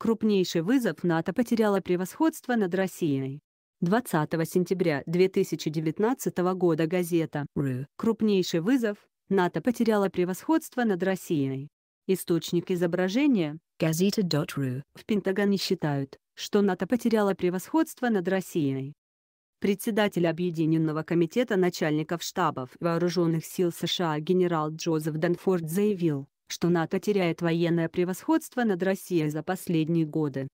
Крупнейший вызов НАТО потеряло превосходство над Россией. 20 сентября 2019 года газета «Ры». Крупнейший вызов. НАТО потеряло превосходство над Россией. Источник изображения Gazeta.ru в Пентагоне считают, что НАТО потеряло превосходство над Россией. Председатель Объединенного комитета начальников штабов Вооруженных сил США генерал Джозеф Данфорд заявил, что НАТО теряет военное превосходство над Россией за последние годы.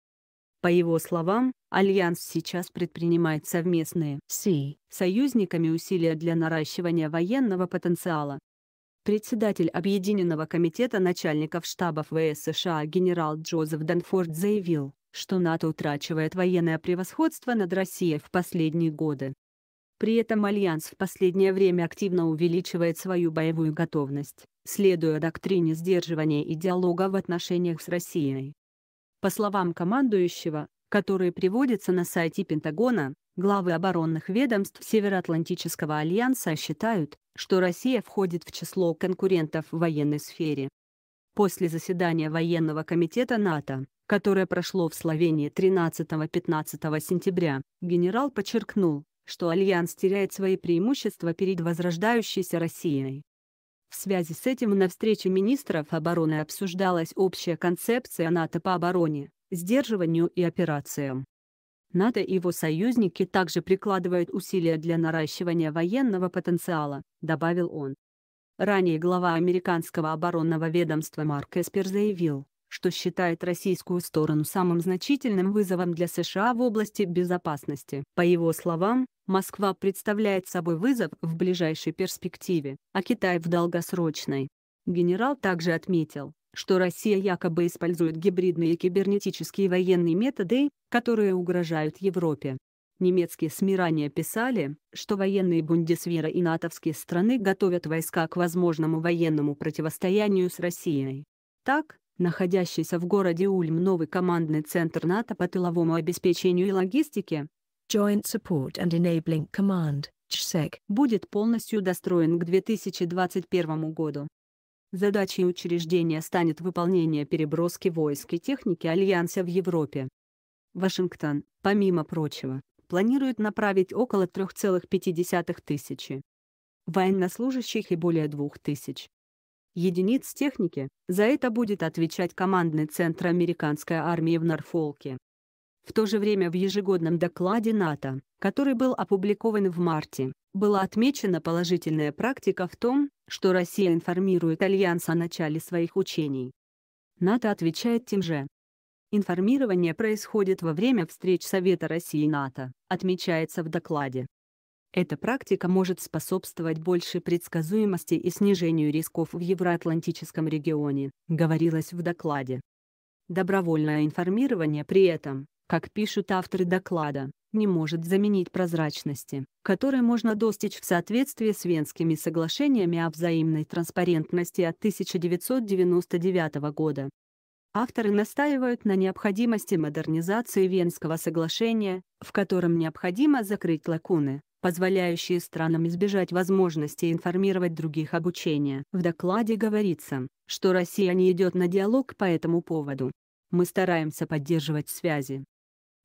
По его словам, Альянс сейчас предпринимает совместные с союзниками усилия для наращивания военного потенциала. Председатель Объединенного комитета начальников штабов ВС США генерал Джозеф Данфорд заявил, что НАТО утрачивает военное превосходство над Россией в последние годы. При этом Альянс в последнее время активно увеличивает свою боевую готовность, следуя доктрине сдерживания и диалога в отношениях с Россией. По словам командующего, которые приводятся на сайте Пентагона, главы оборонных ведомств Североатлантического альянса считают, что Россия входит в число конкурентов в военной сфере. После заседания военного комитета НАТО, которое прошло в Словении 13-15 сентября, генерал подчеркнул, что Альянс теряет свои преимущества перед возрождающейся Россией. В связи с этим на встрече министров обороны обсуждалась общая концепция НАТО по обороне, сдерживанию и операциям. НАТО и его союзники также прикладывают усилия для наращивания военного потенциала, добавил он. Ранее глава американского оборонного ведомства Марк Эспер заявил, что считает российскую сторону самым значительным вызовом для США в области безопасности. По его словам, Москва представляет собой вызов в ближайшей перспективе, а Китай в долгосрочной. Генерал также отметил, что Россия якобы использует гибридные кибернетические военные методы, которые угрожают Европе. Немецкие СМИ ранее писали, что военные бундесвера и натовские страны готовят войска к возможному военному противостоянию с Россией. Так, находящийся в городе Ульм новый командный центр НАТО по тыловому обеспечению и логистике Joint Support and Enabling Command (JSEC) будет полностью достроен к 2021 году. Задачей учреждения станет выполнение переброски войск и техники Альянса в Европе. Вашингтон, помимо прочего, планирует направить около 3,5 тысячи военнослужащих и более 2 тысяч единиц техники, за это будет отвечать командный центр американской армии в Норфолке. В то же время в ежегодном докладе НАТО, который был опубликован в марте, была отмечена положительная практика в том, что Россия информирует Альянс о начале своих учений. НАТО отвечает тем же. Информирование происходит во время встреч Совета России и НАТО, отмечается в докладе. Эта практика может способствовать большей предсказуемости и снижению рисков в евроатлантическом регионе, говорилось в докладе. Добровольное информирование при этом, как пишут авторы доклада, не может заменить прозрачности, которой можно достичь в соответствии с Венскими соглашениями о взаимной транспарентности от 1999 года. Авторы настаивают на необходимости модернизации Венского соглашения, в котором необходимо закрыть лакуны, позволяющие странам избежать возможности информировать других об учении. В докладе говорится, что Россия не идет на диалог по этому поводу. Мы стараемся поддерживать связи.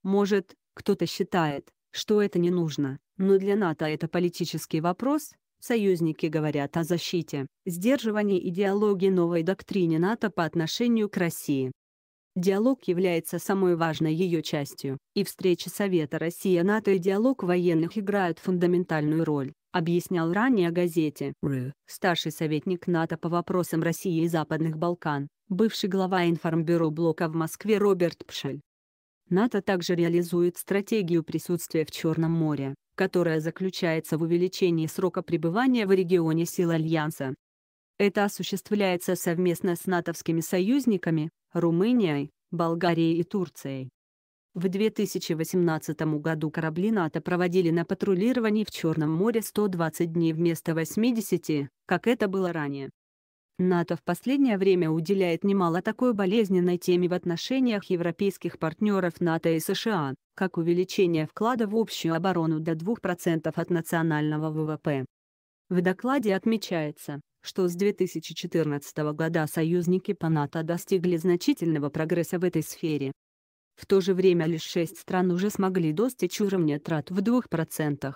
Может, кто-то считает, что это не нужно, но для НАТО это политический вопрос, союзники говорят о защите, сдерживании и диалоге новой доктрине НАТО по отношению к России. Диалог является самой важной ее частью, и встречи Совета Россия-НАТО и диалог военных играют фундаментальную роль объяснял ранее газете «Ру» старший советник НАТО по вопросам России и Западных Балкан, бывший глава информбюро блока в Москве Роберт Пшель. НАТО также реализует стратегию присутствия в Черном море, которая заключается в увеличении срока пребывания в регионе сил Альянса, это осуществляется совместно с натовскими союзниками, Румынией, Болгарией и Турцией. В 2018 году корабли НАТО проводили на патрулировании в Черном море 120 дней вместо 80, как это было ранее. НАТО в последнее время уделяет немало такой болезненной теме в отношениях европейских партнеров НАТО и США, как увеличение вклада в общую оборону до 2% от национального ВВП. В докладе отмечается, что с 2014 года союзники по НАТО достигли значительного прогресса в этой сфере. В то же время лишь шесть стран уже смогли достичь уровня трат в 2%.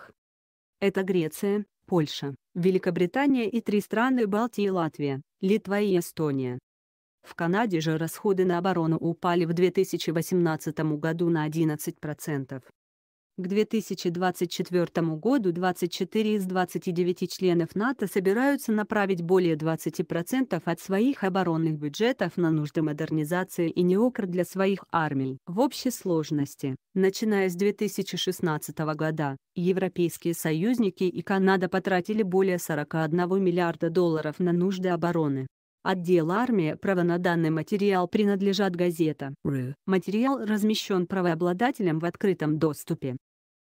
Это Греция, Польша, Великобритания и три страны Балтии и Латвия, Литва и Эстония. В Канаде же расходы на оборону упали в 2018 году на 11%. К 2024 году 24 из 29 членов НАТО собираются направить более 20% от своих оборонных бюджетов на нужды модернизации и неокр для своих армий. В общей сложности, начиная с 2016 года, европейские союзники и Канада потратили более 41 миллиарда долларов на нужды обороны. Отдел армии права на данный материал принадлежат газета. Материал размещен правообладателем в открытом доступе.